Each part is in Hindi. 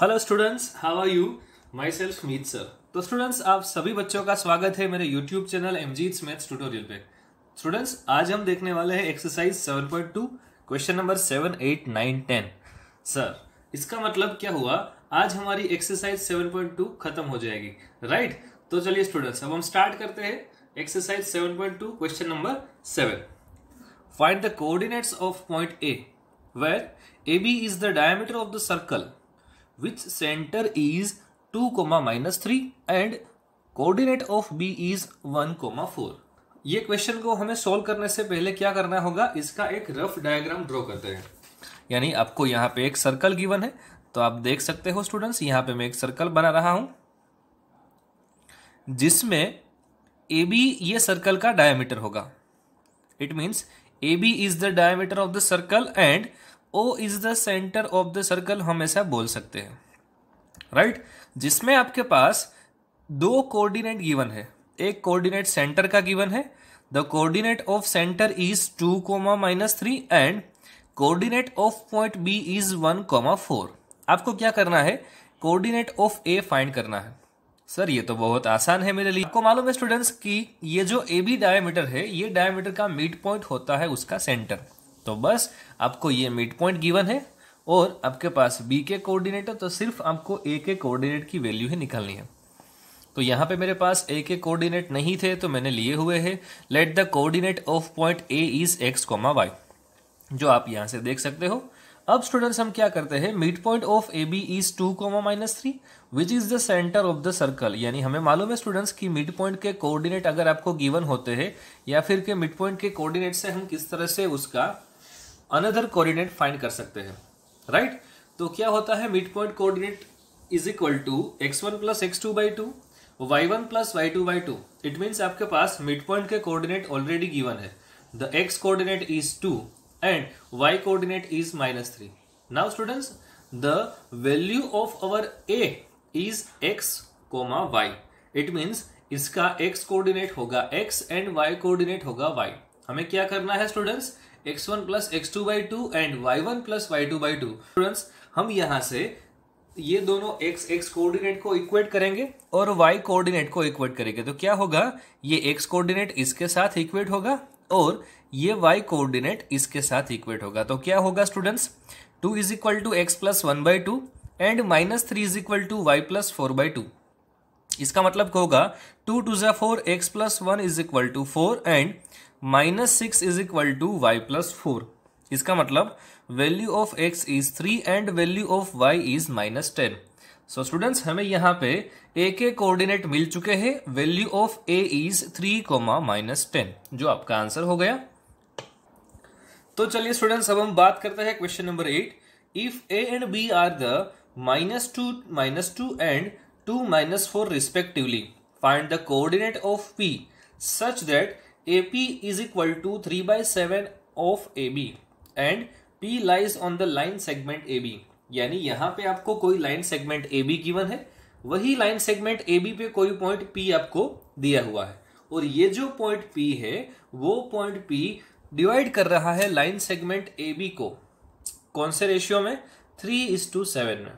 Hello students how are you myself Meet sir तो स्टूडेंट्स आप सभी बच्चों का स्वागत है मेरे यूट्यूब चैनल एमजीट्स मैथ्स ट्यूटोरियल पे स्टूडेंट्स आज हम देखने वाले हैं एक्सरसाइज 7.2 क्वेश्चन नंबर 7, 8, 9, 10 सर इसका मतलब क्या हुआ आज हमारी एक्सरसाइज 7.2 खत्म हो जाएगी राइट right? तो चलिए स्टूडेंट्स अब हम स्टार्ट करते हैं exercise 7.2 question number 7 find the coordinates of point A where A B is the diameter of the circle which center is 2 comma minus three and coordinate of B is 1 comma four ये क्वेश्चन को हमें सॉल्व करने से पहले क्या करना होगा इसका एक रफ डायग्राम ड्रॉ करते हैं यानी आपको यहाँ पे एक सर्कल गिवन है तो आप देख सकते हो स्टूडेंट्स यहाँ पे मैं एक सर्कल बना रहा हूं जिसमें ए बी ये सर्कल का डायमीटर होगा it means A B is the diameter of the circle and O is the centre of the circle हम ऐसा बोल सकते हैं राइट right? जिसमें आपके पास दो कोऑर्डिनेट गिवन है एक कोऑर्डिनेट सेंटर का गिवन है the coordinate of centre is two comma minus three and coordinate of point B is one comma four आपको क्या करना है कोऑर्डिनेट ऑफ ए फाइंड करना है सर ये तो बहुत आसान है मेरे लिए आपको मालूम है स्टूडेंट्स कि ये जो ए बी डायमीटर है ये डायमीटर का मिड पॉइंट होता है उसका सेंटर तो बस आपको ये मिड पॉइंट गिवन है और आपके पास बी के कोऑर्डिनेट है तो सिर्फ आपको ए के कोऑर्डिनेट की वैल्यू ही निकालनी है तो यहाँ पे मेरे पास ए के कोऑर्डिनेट नहीं थे तो मैंने लिए हुए हैं let the coordinate of point A is x comma y जो आप यहाँ से देख सकते हो अब स्टूडेंट्स हम क्या करते हैं mid point of A B is two comma minus three which is the centre of the circle यानी हमें मालूम है स्टूडेंट्स कि मिड पॉइंट के कोऑर्डिनेट अगर आपको गिवन होते हैं या फिर के मिड पॉइंट के कोऑर्डिनेट से हम किस तरह से उसका अनदर कोऑर्डिनेट फाइंड कर सकते हैं राइट right? तो क्या होता है mid point coordinate is equal to x one plus x two by two y one plus y two by two it means आपके पास मिड पॉइंट के कोऑर्डिनेट ऑलरेडी गिवन है the x coordinate is two and y coordinate is minus three now students the value of our A is x comma y it means इसका एक्स कोऑर्डिनेट होगा एक्स एंड वाई कोऑर्डिनेट होगा वाई हमें क्या करना है students x one plus x two by two and y one plus y two by two students हम यहाँ से ये दोनों x x कोऑर्डिनेट को इक्वेट करेंगे और y कोऑर्डिनेट को इक्वेट करेंगे तो क्या होगा ये x कोऑर्डिनेट इसके साथ इक्वेट होगा और ये y कोऑर्डिनेट इसके साथ इक्वेट होगा तो क्या होगा students two is equal to x plus one by two and minus three is equal to y plus four by two इसका मतलब होगा टू टू जै four x plus one is equal to four and minus six is equal to y plus four इसका मतलब value of x is three and value of y is minus ten so students हमें यहाँ पे ए के कोऑर्डिनेट मिल चुके हैं value of A is three comma minus ten जो आपका आंसर हो गया तो चलिए स्टूडेंट्स अब हम बात करते हैं question number eight if A and B are the minus two minus two and two minus four respectively find the coordinate of P such that AP is equal to 3 by 7 of AB and P lies on the line segment AB यानी यहाँ पे आपको कोई लाइन सेगमेंट AB गिवन है वही लाइन सेगमेंट AB पे कोई पॉइंट P आपको दिया हुआ है और ये जो पॉइंट P है वो पॉइंट P डिवाइड कर रहा है लाइन सेगमेंट AB को कौन से रेशियो में थ्री इज टू सेवन में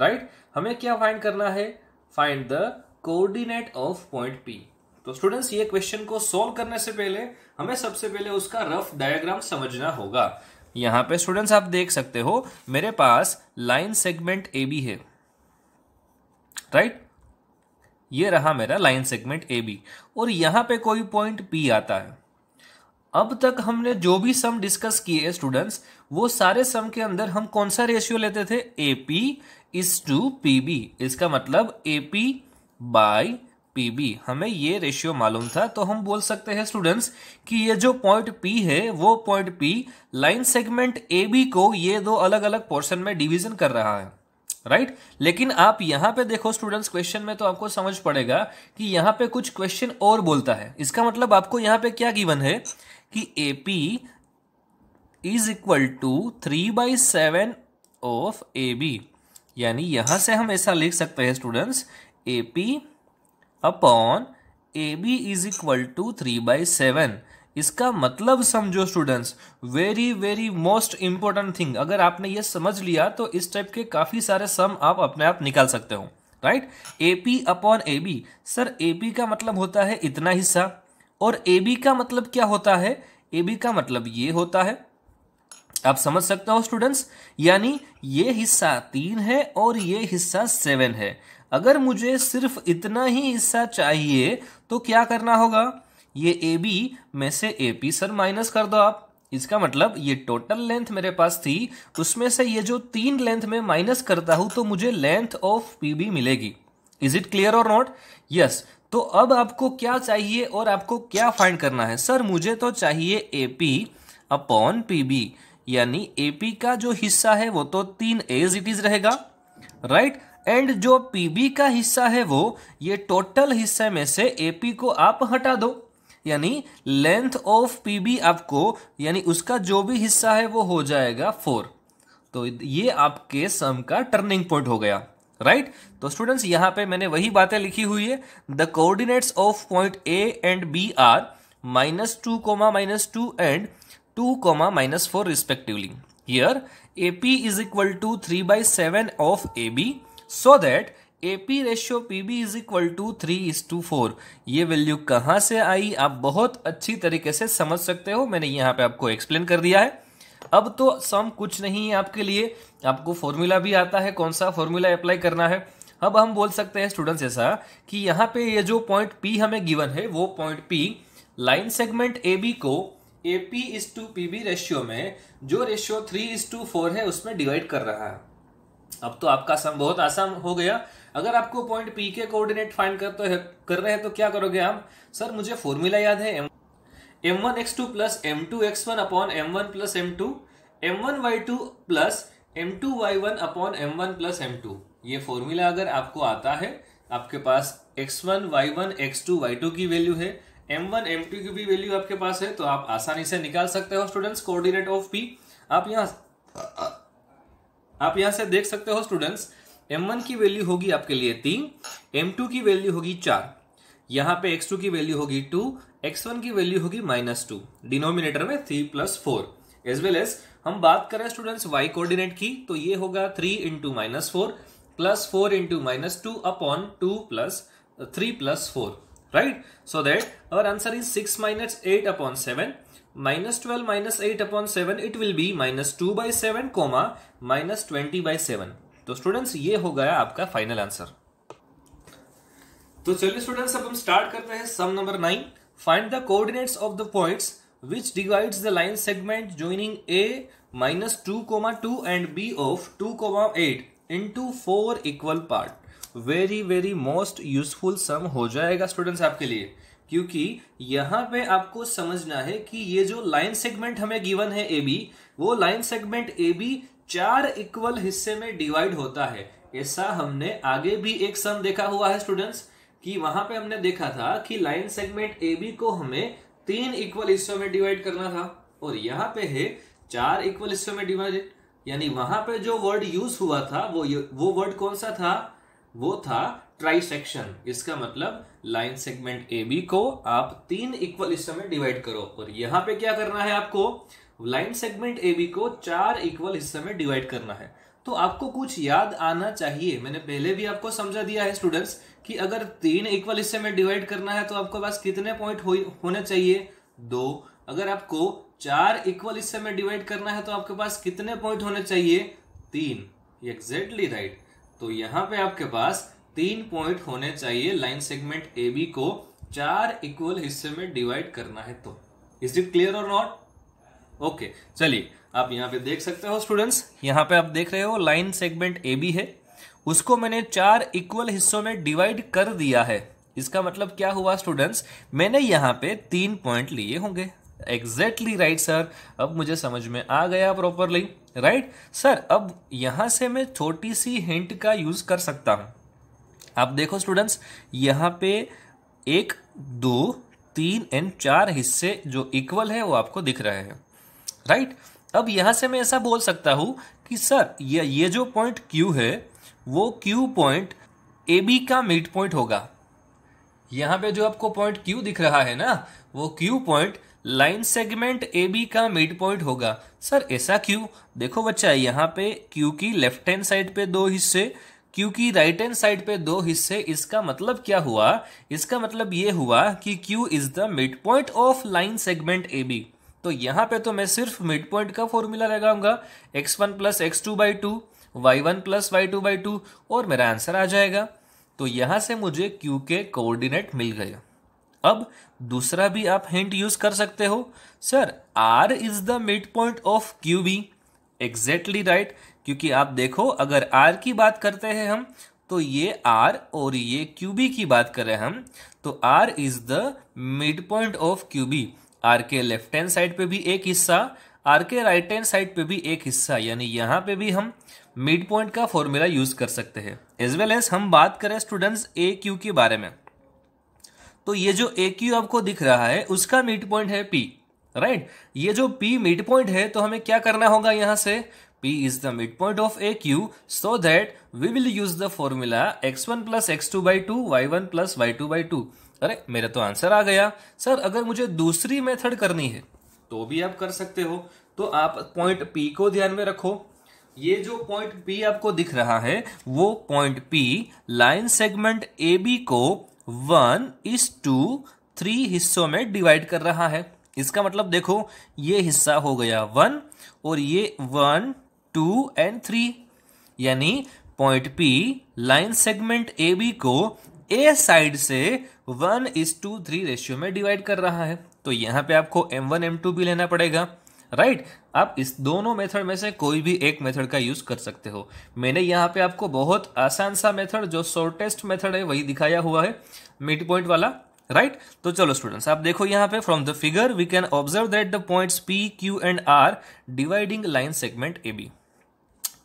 राइट right? हमें क्या फाइंड करना है find the coordinate of point P तो स्टूडेंट्स ये क्वेश्चन को सोल्व करने से पहले हमें सबसे पहले उसका रफ डायग्राम समझना होगा यहां पे स्टूडेंट्स आप देख सकते हो मेरे पास लाइन सेगमेंट ए बी है राइट right? ये रहा मेरा लाइन सेगमेंट ए बी और यहां पे कोई पॉइंट पी आता है अब तक हमने जो भी सम डिस्कस किए स्टूडेंट्स वो सारे सम के अंदर हम कौन सा रेशियो लेते थे ए P is to P B इसका मतलब ए पी बाई पी हमें ये रेशियो मालूम था तो हम बोल सकते हैं स्टूडेंट्स कि ये जो पॉइंट पी है वो point P line segment A B को ये दो अलग अलग पोर्शन में डिवीजन कर रहा है राइट right? लेकिन आप यहां पे देखो स्टूडेंट्स क्वेश्चन में तो आपको समझ पड़ेगा कि यहां पे कुछ क्वेश्चन और बोलता है इसका मतलब आपको यहां पे क्या गिवन है कि A is equal to three by seven of A B यानी यहां से हम ऐसा लिख सकते हैं students A upon A B is equal to three by seven इसका मतलब समझो students very very most important thing अगर आपने ये समझ लिया तो इस टाइप के काफ़ी सारे सम आप अपने आप निकाल सकते हो right A P upon A B sir A P का मतलब होता है इतना हिस्सा और ए बी का मतलब क्या होता है ए बी का मतलब ये होता है आप समझ सकते हो स्टूडेंट्स यानी ये हिस्सा तीन है और ये हिस्सा सेवन है अगर मुझे सिर्फ इतना ही हिस्सा चाहिए तो क्या करना होगा ये ए बी में से ए पी सर माइनस कर दो आप इसका मतलब ये टोटल लेंथ मेरे पास थी उसमें से ये जो तीन लेंथ में माइनस करता हूं तो मुझे लेंथ ऑफ पी बी मिलेगी इज इट क्लियर और नॉट यस तो अब आपको क्या चाहिए और आपको क्या फाइंड करना है सर मुझे तो चाहिए A P upon P B यानी ए पी का जो हिस्सा है वो तो तीन एज इट इज रहेगा राइट right? एंड जो पीबी का हिस्सा है वो ये टोटल हिस्से में से एपी को आप हटा दो यानी लेंथ ऑफ पीबी आपको यानी उसका जो भी हिस्सा है वो हो जाएगा फोर तो ये आपके सम का टर्निंग पॉइंट हो गया राइट right? तो स्टूडेंट्स यहां पे मैंने वही बातें लिखी हुई है the coordinates of point A and B are minus two comma minus two and two comma minus four respectively here AP is equal to three by seven of A B so that A P ratio P B is equal to three is to four ये वैल्यू कहाँ से आई आप बहुत अच्छी तरीके से समझ सकते हो मैंने यहाँ पे आपको एक्सप्लेन कर दिया है अब तो सम कुछ नहीं है आपके लिए आपको फॉर्मूला भी आता है कौन सा फॉर्मूला अप्लाई करना है अब हम बोल सकते हैं स्टूडेंट्स ऐसा कि यहाँ पे ये जो पॉइंट पी हमें गिवन है वो point P line segment A B को A P is to P B ratio में जो ratio three is to four है उसमें डिवाइड कर रहा है अब तो आपका सम बहुत आसान हो गया अगर आपको पॉइंट पी के कोऑर्डिनेट फाइंड कर तो कर रहे हैं तो क्या करोगे आप सर मुझे फॉर्मूला याद है m m one x two plus m two x one upon m one plus m two m one y two plus m two y one upon m one plus m two ये फॉर्मूला अगर आपको आता है आपके पास x one y one x two y two की वैल्यू है एम वन एम टू की भी वैल्यू आपके पास है तो आप आसानी से निकाल सकते हो स्टूडेंट्स कोऑर्डिनेट ऑफ पी आप यहाँ आप यहां से देख सकते हो स्टूडेंट्स m1 की वैल्यू होगी आपके लिए तीन m2 की वैल्यू होगी चार यहाँ पे x2 की वैल्यू होगी टू x1 की वैल्यू होगी माइनस टू डिनोमिनेटर में three plus four as well as हम बात करें स्टूडेंट्स y कोऑर्डिनेट की तो ये होगा three into minus four plus four into minus two upon two plus three plus four right so that our answer is six minus eight upon seven minus 12 minus 8 upon 7 it will be minus 2 by 7 comma minus 20 by 7 तो स्टूडेंट्स ये हो गया आपका फाइनल आंसर तो चलिए स्टूडेंट्स अब हम स्टार्ट करते हैं sum number nine find the coordinates of the points which divides the line segment joining A minus two comma two and B of two comma eight into four equal part very very most useful sum हो जाएगा स्टूडेंट्स आपके लिए क्योंकि यहां पे आपको समझना है कि ये जो लाइन सेगमेंट हमें गिवन है ए बी वो लाइन सेगमेंट ए बी चार इक्वल हिस्से में डिवाइड होता है ऐसा हमने आगे भी एक सम देखा हुआ है स्टूडेंट्स कि वहां पे हमने देखा था कि लाइन सेगमेंट ए बी को हमें तीन इक्वल हिस्सों में डिवाइड करना था और यहाँ पे है चार इक्वल हिस्सों में डिवाइड यानी वहां पे जो वर्ड यूज हुआ था वो वो वर्ड कौन सा था वो था ट्राइसेक्शन इसका मतलब लाइन सेगमेंट ए बी को आप तीन इक्वल हिस्सों में डिवाइड करो और यहां पे क्या करना है आपको लाइन सेगमेंट ए बी को चार इक्वल हिस्सों में डिवाइड करना है तो आपको कुछ याद आना चाहिए मैंने पहले भी आपको समझा दिया है स्टूडेंट्स कि अगर तीन इक्वल हिस्से में डिवाइड करना है तो आपके पास कितने पॉइंट हो, होने चाहिए दो अगर आपको चार इक्वल हिस्से में डिवाइड करना है तो आपके पास कितने पॉइंट होने चाहिए तीन एग्जैक्टली राइट right. तो यहाँ पे आपके पास तीन पॉइंट होने चाहिए लाइन सेगमेंट ए बी को चार इक्वल हिस्से में डिवाइड करना है तो इज इट क्लियर और नॉट ओके चलिए आप यहाँ पे देख सकते हो स्टूडेंट्स यहाँ पे आप देख रहे हो लाइन सेगमेंट ए बी है उसको मैंने चार इक्वल हिस्सों में डिवाइड कर दिया है इसका मतलब क्या हुआ स्टूडेंट्स मैंने यहाँ पे तीन पॉइंट लिए होंगे एग्जैक्टली राइट सर अब मुझे समझ में आ गया प्रॉपरली राइट सर अब यहां से मैं छोटी सी हिंट का यूज कर सकता हूं आप देखो स्टूडेंट्स यहाँ पे एक दो तीन एंड चार हिस्से जो इक्वल है वो आपको दिख रहे हैं राइट अब यहाँ से मैं ऐसा बोल सकता हूँ कि सर ये ये जो पॉइंट Q है वो Q पॉइंट ए बी का मिड पॉइंट होगा यहाँ पे जो आपको पॉइंट क्यू दिख रहा है ना वो Q point line segment A B का मिड पॉइंट होगा सर ऐसा क्यों देखो बच्चा यहाँ पे क्यू की लेफ्ट हैंड साइड पे दो हिस्से क्योंकि राइट हैंड साइड पे दो हिस्से इसका मतलब क्या हुआ इसका मतलब ये हुआ कि Q is the mid point of line segment A B तो यहां पे तो मैं सिर्फ मिड पॉइंट का फॉर्मूला लगाऊंगा x one plus x two by two y one plus y two by two और मेरा आंसर आ जाएगा तो यहां से मुझे क्यू के कोऑर्डिनेट मिल गए अब दूसरा भी आप हिंट यूज कर सकते हो sir R is the mid point of Q B exactly right क्योंकि आप देखो अगर आर की बात करते हैं हम तो ये आर और ये क्यूबी की बात करें हम तो R is the mid point of QB R के लेफ्ट हैंड साइड पे भी एक हिस्सा आर के राइट हैंड साइड पे भी एक हिस्सा यानी यहाँ पे भी हम मिड पॉइंट का फॉर्मूला यूज कर सकते हैं एज वेल एज हम बात करें स्टूडेंट्स ए क्यू के बारे में तो ये जो ए क्यू आपको दिख रहा है उसका मिड पॉइंट है पी राइट right? ये जो पी मिड पॉइंट है तो हमें क्या करना होगा यहां से P is the midpoint of AQ so that we will use the formula x1 plus x2 by 2 y1 plus y2 by 2 अरे मेरा तो आंसर आ गया सर अगर मुझे दूसरी मेथड करनी है तो भी आप कर सकते हो तो आप पॉइंट P को ध्यान में रखो ये जो पॉइंट P आपको दिख रहा है वो point P line segment AB को वन इस टू थ्री हिस्सों में डिवाइड कर रहा है इसका मतलब देखो ये हिस्सा हो गया वन और ये वन टू एंड थ्री यानी point P line segment A B को ए साइड से one is to three ratio में डिवाइड कर रहा है तो यहां पे आपको एम वन एम टू भी लेना पड़ेगा राइट right? आप इस दोनों मेथड में से कोई भी एक मेथड का यूज कर सकते हो मैंने यहाँ पे आपको बहुत आसान सा मेथड जो शॉर्टेस्ट मेथड है वही दिखाया हुआ है मिड पॉइंट वाला राइट right? तो चलो स्टूडेंट्स आप देखो यहाँ पे from the figure we can observe that the points P Q and R dividing line segment A B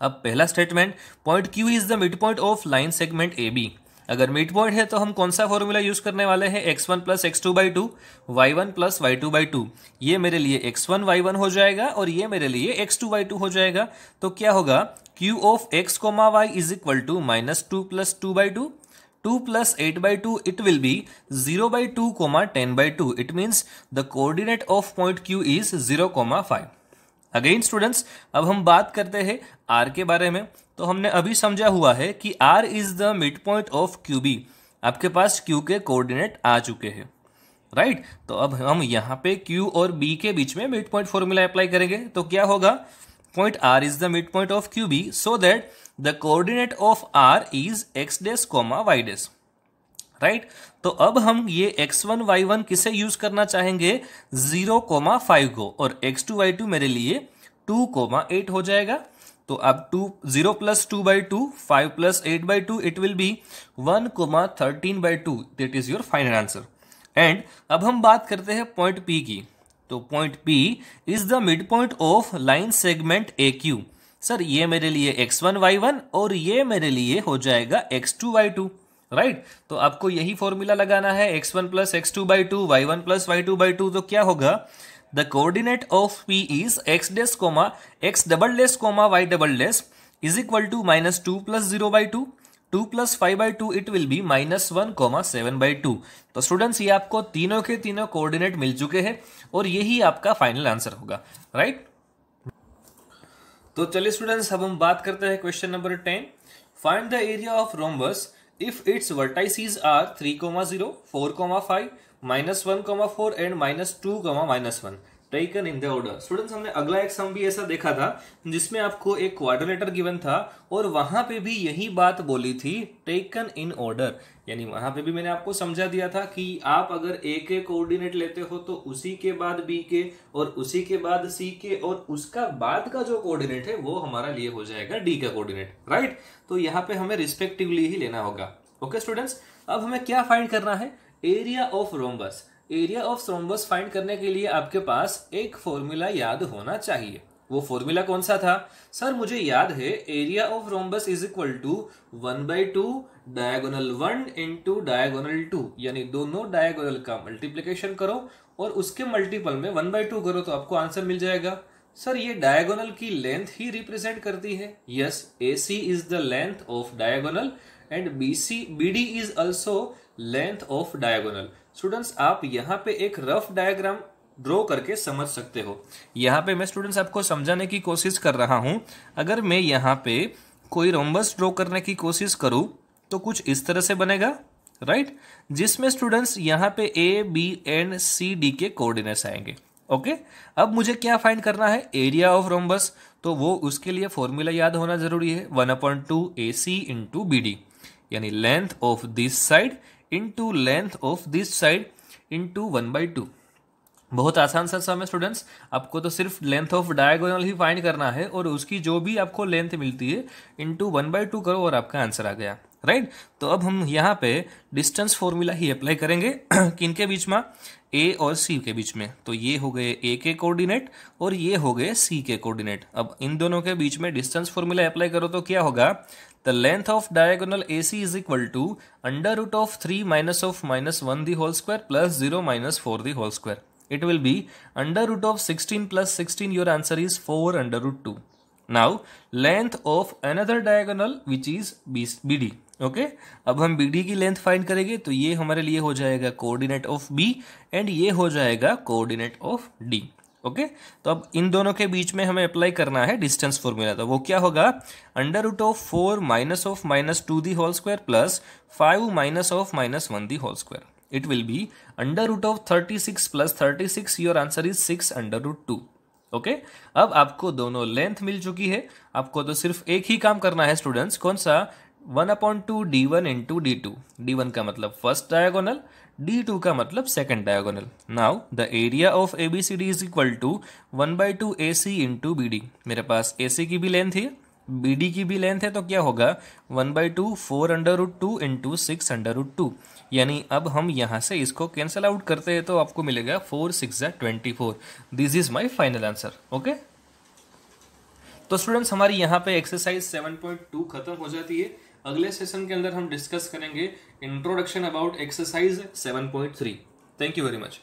अब पहला statement point Q is the mid point of line segment A B अगर मिड पॉइंट है तो हम कौन सा फॉर्मूला यूज करने वाले हैं x one plus x two by two y one plus y two by two ये मेरे लिए एक्स वन वाई वन हो जाएगा और ये मेरे लिए एक्स टू वाई टू हो जाएगा तो क्या होगा Q of x comma y is equal to minus two plus two by two two plus eight by two it will be zero by two comma ten by two it means the coordinate of point Q is zero comma five again students अब हम बात करते हैं आर के बारे में तो हमने अभी समझा हुआ है कि R is the mid point of Q B आपके पास क्यू के कोऑर्डिनेट आ चुके हैं राइट right? तो अब हम यहाँ पे क्यू और बी के बीच में मिड पॉइंट फॉर्मूला अप्लाई करेंगे तो क्या होगा point R is the mid point of Q B so that the coordinate of R is x dash comma y dash right तो अब हम ये एक्स वन वाई वन किसे यूज करना चाहेंगे जीरो कोमा फाइव को और एक्स टू वाई टू मेरे लिए टू कोमा एट हो जाएगा तो अब two zero plus two by two five plus eight by two it will be one comma thirteen by two that is your final answer and अब हम बात करते हैं पॉइंट पी की तो point P is the mid point of line segment A Q sir ये मेरे लिए एक्स वन वाई वन और ये मेरे लिए हो जाएगा x two y two right तो आपको यही फॉर्मूला लगाना है x one plus x two by two y one plus y two by two तो क्या होगा the coordinate of P is x dash comma x double dash comma y double dash is equal to minus two plus zero by two two plus five by two it will be minus one comma seven by two तो स्टूडेंट्स ये आपको तीनों के तीनों कोऑर्डिनेट मिल चुके हैं और यही आपका फाइनल आंसर होगा राइट right? तो चलिए स्टूडेंट्स अब हम बात करते हैं question number ten find the area of rhombus if its vertices are 3, 0, 4, 5, minus 1, 4 and minus 2, minus 1. Taken in the order students हमने अगला एक सम भी ऐसा देखा था जिसमें आपको एक क्वाड्रिलेटर गिवन था और वहां पे भी यही बात बोली थी टेकन इन ऑर्डर यानी वहां पे भी मैंने आपको समझा दिया था कि आप अगर ए के कोऑर्डिनेट लेते हो तो उसी के बाद बी के और उसी के बाद सी के और उसका बाद का जो कोऑर्डिनेट है वो हमारा लिए हो जाएगा डी का कोऑर्डिनेट राइट तो यहाँ पे हमें रिस्पेक्टिवली ही लेना होगा ओके okay, स्टूडेंट्स अब हमें क्या फाइंड करना है area of rhombus area of rhombus find करने के लिए आपके पास एक फॉर्मूला याद होना चाहिए वो फॉर्मूला कौन सा था सर मुझे याद है area of rhombus is equal to one by two diagonal one into diagonal two यानी दोनों डायगोनल का मल्टीप्लीकेशन करो और उसके मल्टीपल में वन बाई टू करो तो आपको आंसर मिल जाएगा सर ये डायगोनल की लेंथ ही रिप्रेजेंट करती है yes A C is the length of diagonal and B C B D is also length of diagonal students आप यहाँ पे एक रफ डायग्राम ड्रॉ करके समझ सकते हो यहाँ पे मैं स्टूडेंट्स आपको समझाने की कोशिश कर रहा हूँ अगर मैं यहाँ पे कोई रोम्बस ड्रॉ करने की कोशिश करूँ तो कुछ इस तरह से बनेगा राइट right? जिसमें स्टूडेंट्स यहाँ पे A B and C D के कोऑर्डिनेट्स आएंगे ओके okay? अब मुझे क्या फाइंड करना है एरिया ऑफ रोम्बस तो वो उसके लिए फॉर्मूला याद होना जरूरी है one upon two A C to B D यानी length of this side into length of this side into one by two बहुत आसान सा सम है स्टूडेंट्स आपको तो सिर्फ लेंथ ऑफ डायगोनल ही फाइंड करना है और उसकी जो भी आपको लेंथ मिलती है इंटू वन बाई टू करो और आपका आंसर आ गया राइट right? तो अब हम यहाँ पे डिस्टेंस फॉर्मूला ही अप्लाई करेंगे किन के बीच में ए और सी के बीच में तो ये हो गए ए के कोऑर्डिनेट और ये हो गए सी के कोऑर्डिनेट अब इन दोनों के बीच में डिस्टेंस फॉर्मूला अप्लाई करो तो क्या होगा the length of diagonal AC is equal to under root of 3 minus of minus 1 the whole square plus 0 minus 4 the whole square. It will be under root of 16 plus 16 your answer is 4 under root 2. Now length of another diagonal which is BD. Okay okay? अब हम बी डी की लेंथ फाइंड करेंगे तो ये हमारे लिए हो जाएगा कोऑर्डिनेट ऑफ बी एंड ये हो जाएगा कोऑर्डिनेट ऑफ डी ओके तो अब इन दोनों के बीच में हमें अप्लाई करना है डिस्टेंस फॉर्मूला तो वो क्या होगा under root of four minus of minus two the whole square plus five minus of minus one the whole square it will be under root of thirty six plus thirty six your answer is six under root two okay अब आपको दोनों लेंथ मिल चुकी है आपको तो सिर्फ एक ही काम करना है स्टूडेंट्स कौन सा one upon two D one into D two D one का मतलब फर्स्ट डायगोनल D2 का मतलब second diagonal now the area of A B C D is equal to one by two A C into B D मेरे पास ए सी की भी लेंथ है बी डी की भी लेंथ है तो क्या होगा one by two four under root two into six under root two यानी अब हम यहाँ से इसको कैंसिल आउट करते हैं तो आपको मिलेगा फोर सिक्स या twenty four this is my final answer okay तो स्टूडेंट्स हमारी यहाँ पे एक्सरसाइज सेवन पॉइंट टू खत्म हो जाती है अगले सेशन के अंदर हम डिस्कस करेंगे introduction about exercise 7.3 thank you very much